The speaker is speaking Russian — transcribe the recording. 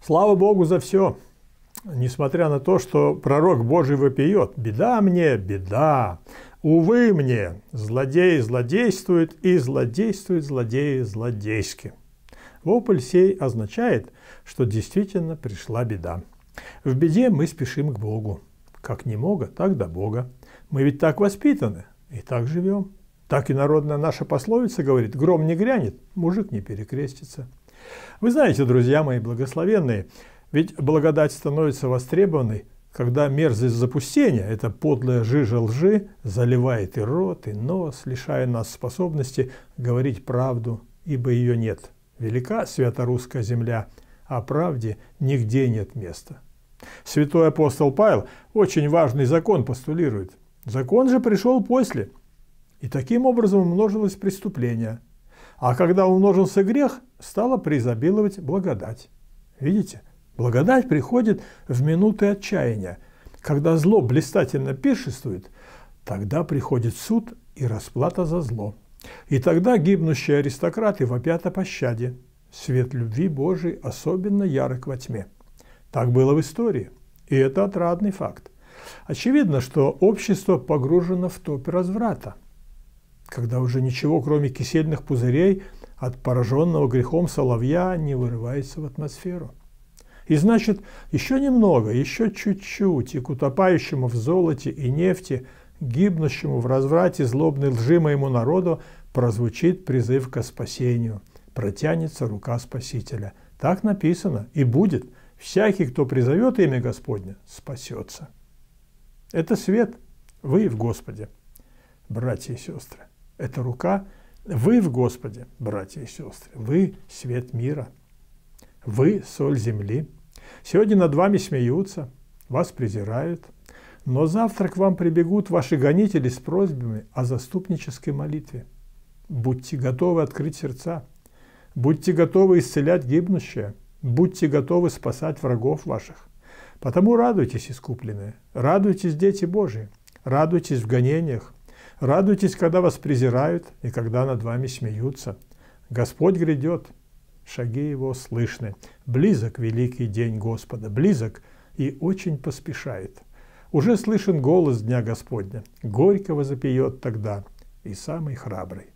Слава Богу за все, несмотря на то, что пророк Божий вопиет «Беда мне, беда! Увы мне! Злодеи злодействует и злодействует злодеи злодейски!» Вопль сей означает, что действительно пришла беда. В беде мы спешим к Богу. Как не мога, так до Бога. Мы ведь так воспитаны и так живем. Так и народная наша пословица говорит «гром не грянет, мужик не перекрестится». Вы знаете, друзья мои благословенные, ведь благодать становится востребованной, когда мерзость запустения, эта подлая жижа лжи, заливает и рот, и нос, лишая нас способности говорить правду, ибо ее нет. Велика святорусская земля, а правде нигде нет места. Святой апостол Павел очень важный закон постулирует. Закон же пришел после. И таким образом умножилось преступление. А когда умножился грех, стало преизобиловать благодать. Видите? Благодать приходит в минуты отчаяния. Когда зло блистательно пиршествует, тогда приходит суд и расплата за зло. И тогда гибнущие аристократы вопят о пощаде. Свет любви Божией особенно ярок во тьме. Так было в истории. И это отрадный факт. Очевидно, что общество погружено в топ разврата – когда уже ничего, кроме кисельных пузырей, от пораженного грехом соловья не вырывается в атмосферу. И значит, еще немного, еще чуть-чуть, и к утопающему в золоте и нефти, гибнущему в разврате злобной лжи моему народу, прозвучит призыв к спасению, протянется рука Спасителя. Так написано, и будет. Всякий, кто призовет имя Господне, спасется. Это свет, вы в Господе, братья и сестры. Это рука. Вы в Господе, братья и сестры. Вы свет мира. Вы соль земли. Сегодня над вами смеются, вас презирают. Но завтра к вам прибегут ваши гонители с просьбами о заступнической молитве. Будьте готовы открыть сердца. Будьте готовы исцелять гибнущее. Будьте готовы спасать врагов ваших. Потому радуйтесь, искупленные. Радуйтесь, дети Божии. Радуйтесь в гонениях. Радуйтесь, когда вас презирают и когда над вами смеются. Господь грядет, шаги его слышны. Близок великий день Господа, близок и очень поспешает. Уже слышен голос Дня Господня, горько возопиет тогда и самый храбрый.